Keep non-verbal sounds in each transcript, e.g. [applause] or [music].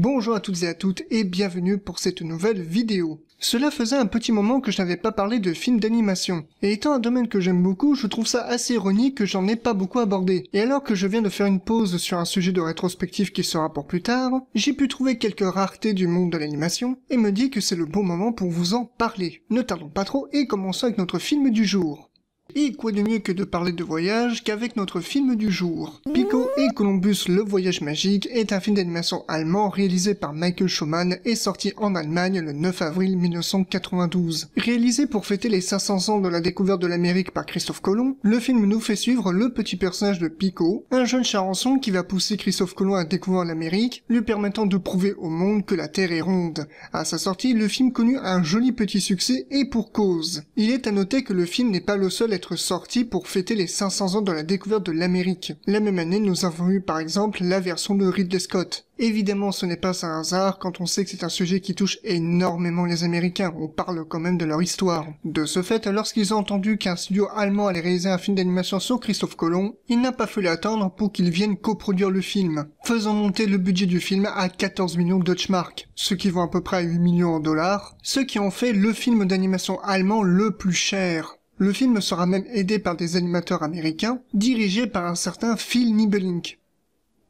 Bonjour à toutes et à toutes et bienvenue pour cette nouvelle vidéo. Cela faisait un petit moment que je n'avais pas parlé de films d'animation, et étant un domaine que j'aime beaucoup, je trouve ça assez ironique que j'en ai pas beaucoup abordé. Et alors que je viens de faire une pause sur un sujet de rétrospective qui sera pour plus tard, j'ai pu trouver quelques raretés du monde de l'animation, et me dis que c'est le bon moment pour vous en parler. Ne tardons pas trop et commençons avec notre film du jour. Et quoi de mieux que de parler de voyage qu'avec notre film du jour Pico et Columbus Le Voyage Magique est un film d'animation allemand réalisé par Michael Schumann et sorti en Allemagne le 9 avril 1992. Réalisé pour fêter les 500 ans de la découverte de l'Amérique par Christophe Colomb, le film nous fait suivre le petit personnage de Pico, un jeune charançon qui va pousser Christophe Colomb à découvrir l'Amérique, lui permettant de prouver au monde que la Terre est ronde. À sa sortie, le film connut un joli petit succès et pour cause. Il est à noter que le film n'est pas le seul sorti pour fêter les 500 ans de la découverte de l'Amérique. La même année, nous avons eu par exemple la version de Ridley Scott. Évidemment, ce n'est pas un hasard quand on sait que c'est un sujet qui touche énormément les Américains. On parle quand même de leur histoire. De ce fait, lorsqu'ils ont entendu qu'un studio allemand allait réaliser un film d'animation sur Christophe Colomb, il n'a pas fallu attendre pour qu'ils viennent coproduire le film, faisant monter le budget du film à 14 millions de Deutschmark, ce qui vaut à peu près à 8 millions en dollars, ce qui en fait le film d'animation allemand le plus cher. Le film sera même aidé par des animateurs américains, dirigés par un certain Phil Nibelink.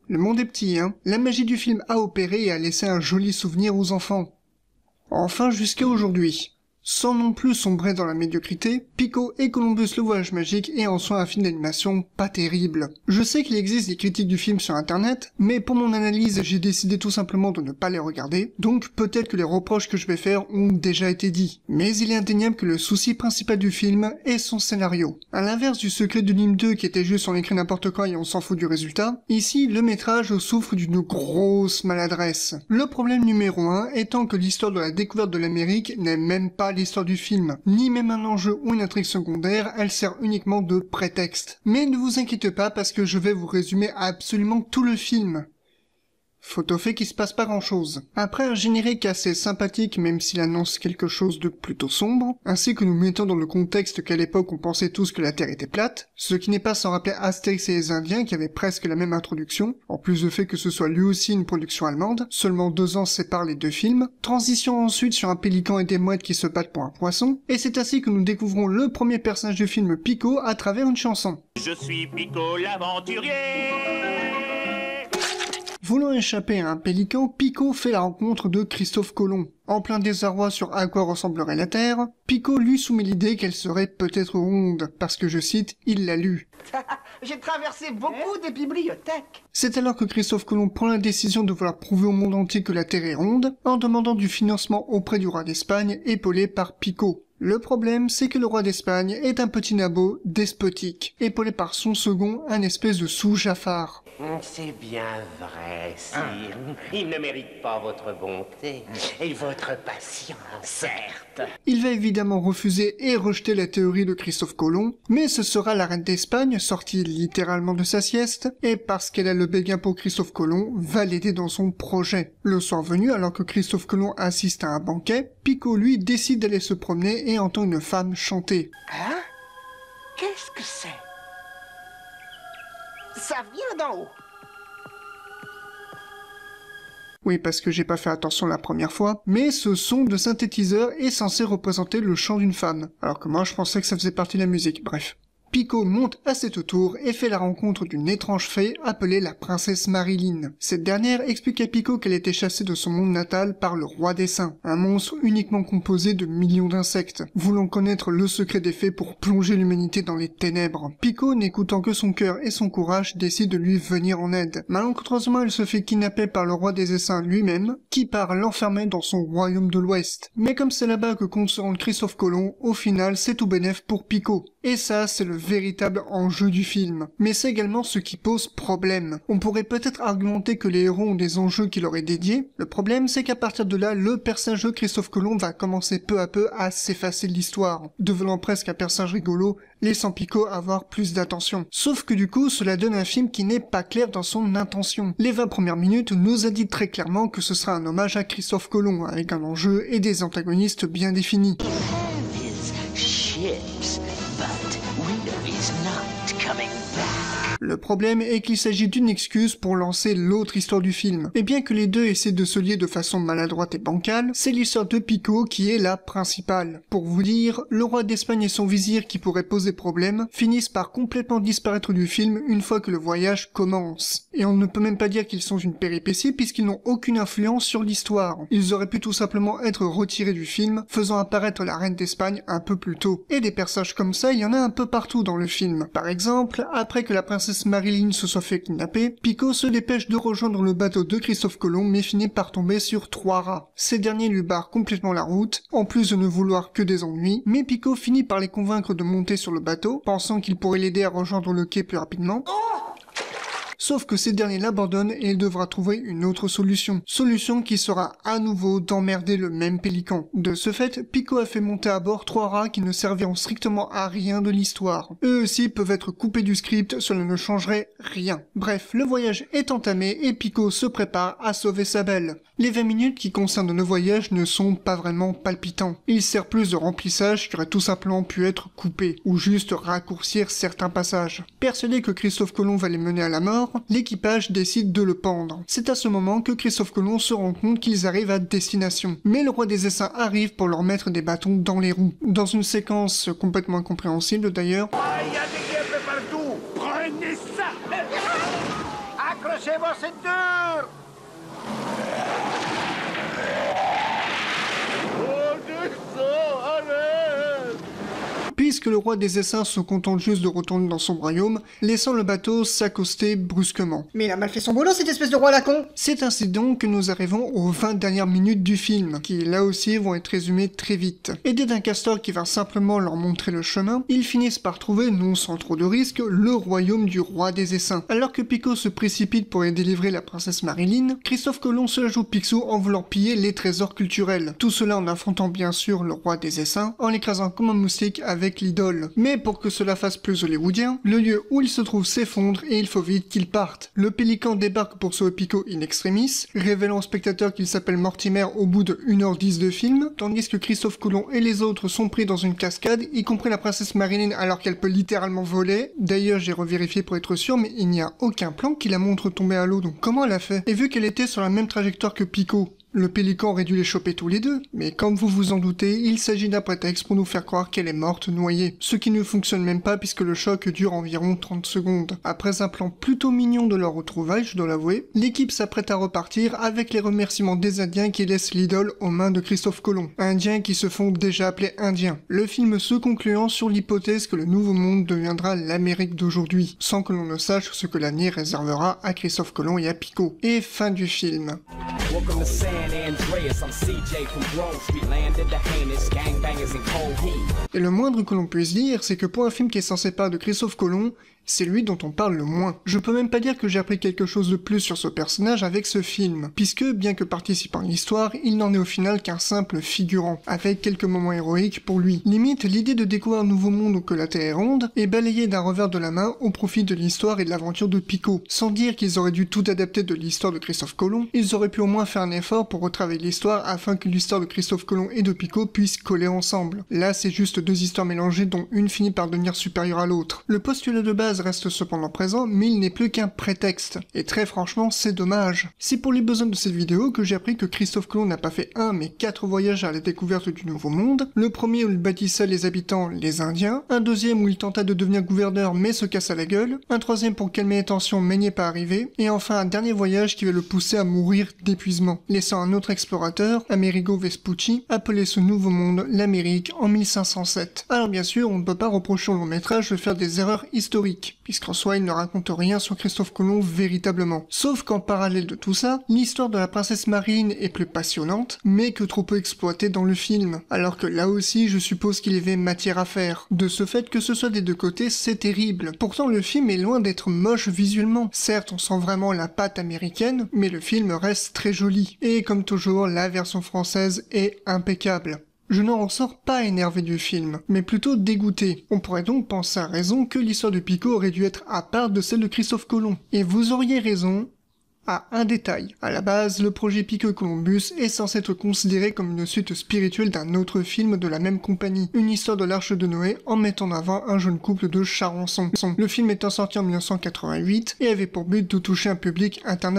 Le monde est petit, hein La magie du film a opéré et a laissé un joli souvenir aux enfants. Enfin jusqu'à aujourd'hui. Sans non plus sombrer dans la médiocrité, Pico et Columbus le voyage magique est en soi un film d'animation pas terrible. Je sais qu'il existe des critiques du film sur internet, mais pour mon analyse j'ai décidé tout simplement de ne pas les regarder, donc peut-être que les reproches que je vais faire ont déjà été dits. Mais il est indéniable que le souci principal du film est son scénario. À l'inverse du secret de Nîmes 2 qui était juste on écrit n'importe quoi et on s'en fout du résultat, ici le métrage souffre d'une grosse maladresse. Le problème numéro 1 étant que l'histoire de la découverte de l'Amérique n'est même pas l'histoire du film, ni même un enjeu ou une intrigue secondaire, elle sert uniquement de prétexte. Mais ne vous inquiétez pas parce que je vais vous résumer absolument tout le film. Faut au fait qu'il se passe pas grand chose. Après un générique assez sympathique même s'il annonce quelque chose de plutôt sombre, ainsi que nous mettons dans le contexte qu'à l'époque on pensait tous que la Terre était plate, ce qui n'est pas sans rappeler Astérix et les Indiens qui avaient presque la même introduction, en plus de fait que ce soit lui aussi une production allemande, seulement deux ans séparent les deux films, transition ensuite sur un pélican et des mouettes qui se battent pour un poisson, et c'est ainsi que nous découvrons le premier personnage du film Pico à travers une chanson. Je suis Pico l'aventurier Voulant échapper à un pélican, Pico fait la rencontre de Christophe Colomb. En plein désarroi sur à quoi ressemblerait la Terre, Pico lui soumet l'idée qu'elle serait peut-être ronde, parce que, je cite, il l'a lu. [laughs] J'ai traversé beaucoup de bibliothèques. C'est alors que Christophe Colomb prend la décision de vouloir prouver au monde entier que la Terre est ronde, en demandant du financement auprès du roi d'Espagne, épaulé par Pico. Le problème, c'est que le roi d'Espagne est un petit nabo despotique, épaulé par son second, un espèce de sous-jafard. C'est bien vrai, sire. Ah. Il ne mérite pas votre bonté et votre patience, certes. Il va évidemment refuser et rejeter la théorie de Christophe Colomb, mais ce sera la reine d'Espagne, sortie littéralement de sa sieste, et parce qu'elle a le béguin pour Christophe Colomb, va l'aider dans son projet. Le soir venu, alors que Christophe Colomb assiste à un banquet, Pico lui décide d'aller se promener et entend une femme chanter. Hein Qu'est-ce que c'est Ça vient d'en haut oui, parce que j'ai pas fait attention la première fois. Mais ce son de synthétiseur est censé représenter le chant d'une femme. Alors que moi, je pensais que ça faisait partie de la musique. Bref. Pico monte à cette tour et fait la rencontre d'une étrange fée appelée la princesse Marilyn. Cette dernière explique à Pico qu'elle était chassée de son monde natal par le roi des saints, un monstre uniquement composé de millions d'insectes, voulant connaître le secret des fées pour plonger l'humanité dans les ténèbres. Pico, n'écoutant que son cœur et son courage, décide de lui venir en aide. Malencontreusement, elle se fait kidnapper par le roi des Saints lui-même, qui part l'enfermer dans son royaume de l'Ouest. Mais comme c'est là-bas que compte se rendre Christophe Colomb, au final, c'est tout bénef pour Pico. Et ça, c'est le véritable enjeu du film. Mais c'est également ce qui pose problème. On pourrait peut-être argumenter que les héros ont des enjeux qui leur est dédiés. Le problème, c'est qu'à partir de là, le personnage Christophe Colomb va commencer peu à peu à s'effacer de l'histoire, devenant presque un personnage rigolo, laissant Pico avoir plus d'attention. Sauf que du coup, cela donne un film qui n'est pas clair dans son intention. Les 20 premières minutes nous indiquent très clairement que ce sera un hommage à Christophe Colomb, avec un enjeu et des antagonistes bien définis. Le problème est qu'il s'agit d'une excuse pour lancer l'autre histoire du film. Et bien que les deux essaient de se lier de façon maladroite et bancale, c'est l'histoire de Pico qui est la principale. Pour vous dire, le roi d'Espagne et son vizir qui pourraient poser problème finissent par complètement disparaître du film une fois que le voyage commence. Et on ne peut même pas dire qu'ils sont une péripétie puisqu'ils n'ont aucune influence sur l'histoire. Ils auraient pu tout simplement être retirés du film, faisant apparaître la reine d'Espagne un peu plus tôt. Et des personnages comme ça, il y en a un peu partout dans le film. Par exemple, après que la princesse Marilyn se soit fait kidnapper, Pico se dépêche de rejoindre le bateau de Christophe Colomb mais finit par tomber sur trois rats. Ces derniers lui barrent complètement la route, en plus de ne vouloir que des ennuis, mais Pico finit par les convaincre de monter sur le bateau, pensant qu'il pourrait l'aider à rejoindre le quai plus rapidement. Oh Sauf que ces derniers l'abandonnent et il devra trouver une autre solution. Solution qui sera à nouveau d'emmerder le même pélican. De ce fait, Pico a fait monter à bord trois rats qui ne serviront strictement à rien de l'histoire. Eux aussi peuvent être coupés du script, cela ne changerait rien. Bref, le voyage est entamé et Pico se prépare à sauver sa belle. Les 20 minutes qui concernent nos voyage ne sont pas vraiment palpitants. Il sert plus de remplissage qui aurait tout simplement pu être coupé, ou juste raccourcir certains passages. Persuadé que Christophe Colomb va les mener à la mort, l'équipage décide de le pendre. C'est à ce moment que Christophe Colomb se rend compte qu'ils arrivent à destination. Mais le roi des essaims arrive pour leur mettre des bâtons dans les roues. Dans une séquence complètement incompréhensible d'ailleurs. Ah, Prenez ça accrochez cette le roi des Essaims se contente juste de retourner dans son royaume, laissant le bateau s'accoster brusquement. Mais il a mal fait son boulot cette espèce de roi con C'est ainsi donc que nous arrivons aux 20 dernières minutes du film, qui là aussi vont être résumées très vite. Aidé d'un castor qui va simplement leur montrer le chemin, ils finissent par trouver, non sans trop de risques, le royaume du roi des Essaims. Alors que Pico se précipite pour y délivrer la princesse Marilyn, Christophe Colomb se la joue Picsou en voulant piller les trésors culturels. Tout cela en affrontant bien sûr le roi des Essaims, en l'écrasant comme un moustique avec l'idée mais pour que cela fasse plus hollywoodien, le lieu où il se trouve s'effondre et il faut vite qu'il parte. Le pélican débarque pour sauver Pico in extremis, révélant au spectateur qu'il s'appelle Mortimer au bout de 1h10 de film, tandis que Christophe Colomb et les autres sont pris dans une cascade, y compris la princesse Marilyn alors qu'elle peut littéralement voler. D'ailleurs, j'ai revérifié pour être sûr, mais il n'y a aucun plan qui la montre tomber à l'eau, donc comment elle a fait Et vu qu'elle était sur la même trajectoire que Pico, le pélican aurait dû les choper tous les deux, mais comme vous vous en doutez, il s'agit d'un prétexte pour nous faire croire qu'elle est morte noyée, ce qui ne fonctionne même pas puisque le choc dure environ 30 secondes. Après un plan plutôt mignon de leur retrouvaille, je dois l'avouer, l'équipe s'apprête à repartir avec les remerciements des Indiens qui laissent l'idole aux mains de Christophe Colomb, Indiens qui se font déjà appeler Indiens. Le film se concluant sur l'hypothèse que le nouveau monde deviendra l'Amérique d'aujourd'hui, sans que l'on ne sache ce que l'année réservera à Christophe Colomb et à Pico. Et fin du film. Et le moindre que l'on puisse dire, c'est que pour un film qui est censé parler de Christophe Colomb, c'est lui dont on parle le moins. Je peux même pas dire que j'ai appris quelque chose de plus sur ce personnage avec ce film, puisque bien que participant à l'histoire, il n'en est au final qu'un simple figurant, avec quelques moments héroïques pour lui. Limite, l'idée de découvrir un nouveau monde où que la Terre est ronde est balayée d'un revers de la main au profit de l'histoire et de l'aventure de Pico. Sans dire qu'ils auraient dû tout adapter de l'histoire de Christophe Colomb, ils auraient pu au moins faire un effort pour retravailler l'histoire afin que l'histoire de Christophe Colomb et de Pico puissent coller ensemble. Là, c'est juste deux histoires mélangées dont une finit par devenir supérieure à l'autre. Le postulat de base reste cependant présent, mais il n'est plus qu'un prétexte. Et très franchement, c'est dommage. C'est pour les besoins de cette vidéo que j'ai appris que Christophe Colomb n'a pas fait un, mais quatre voyages à la découverte du Nouveau Monde. Le premier où il bâtissait les habitants, les Indiens. Un deuxième où il tenta de devenir gouverneur, mais se cassa la gueule. Un troisième pour calmer les tensions, mais n'y est pas arrivé. Et enfin, un dernier voyage qui va le pousser à mourir d'épuisement, laissant un autre explorateur, Amerigo Vespucci, appeler ce Nouveau Monde l'Amérique en 1507. Alors bien sûr, on ne peut pas reprocher au long métrage de faire des erreurs historiques puisqu'en soi il ne raconte rien sur Christophe Colomb véritablement. Sauf qu'en parallèle de tout ça, l'histoire de la princesse Marine est plus passionnante, mais que trop peu exploitée dans le film. Alors que là aussi, je suppose qu'il y avait matière à faire. De ce fait que ce soit des deux côtés, c'est terrible. Pourtant le film est loin d'être moche visuellement. Certes, on sent vraiment la patte américaine, mais le film reste très joli. Et comme toujours, la version française est impeccable je n'en ressors pas énervé du film, mais plutôt dégoûté. On pourrait donc penser à raison que l'histoire de Pico aurait dû être à part de celle de Christophe Colomb. Et vous auriez raison, à un détail. À la base, le projet et Columbus est censé être considéré comme une suite spirituelle d'un autre film de la même compagnie, une histoire de l'Arche de Noé en mettant en avant un jeune couple de charançons. Le film étant sorti en 1988 et avait pour but de toucher un public international.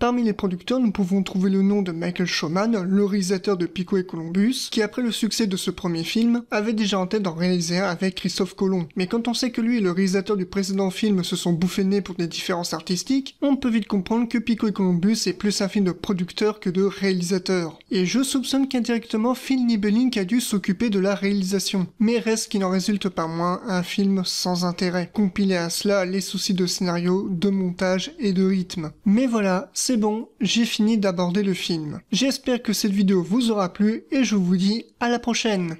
Parmi les producteurs, nous pouvons trouver le nom de Michael Schumann, le réalisateur de Pico et Columbus, qui après le succès de ce premier film, avait déjà en tête d'en réaliser un avec Christophe Colomb. Mais quand on sait que lui et le réalisateur du précédent film se sont bouffés nez pour des différences artistiques, on peut vite comprendre que Pico et Columbus est plus un film de producteur que de réalisateur. Et je soupçonne qu'indirectement Phil Nibelink a dû s'occuper de la réalisation. Mais reste qu'il n'en résulte pas moins un film sans intérêt. Compilé à cela les soucis de scénario, de montage et de rythme. Mais voilà, c'est bon, j'ai fini d'aborder le film. J'espère que cette vidéo vous aura plu et je vous dis à la prochaine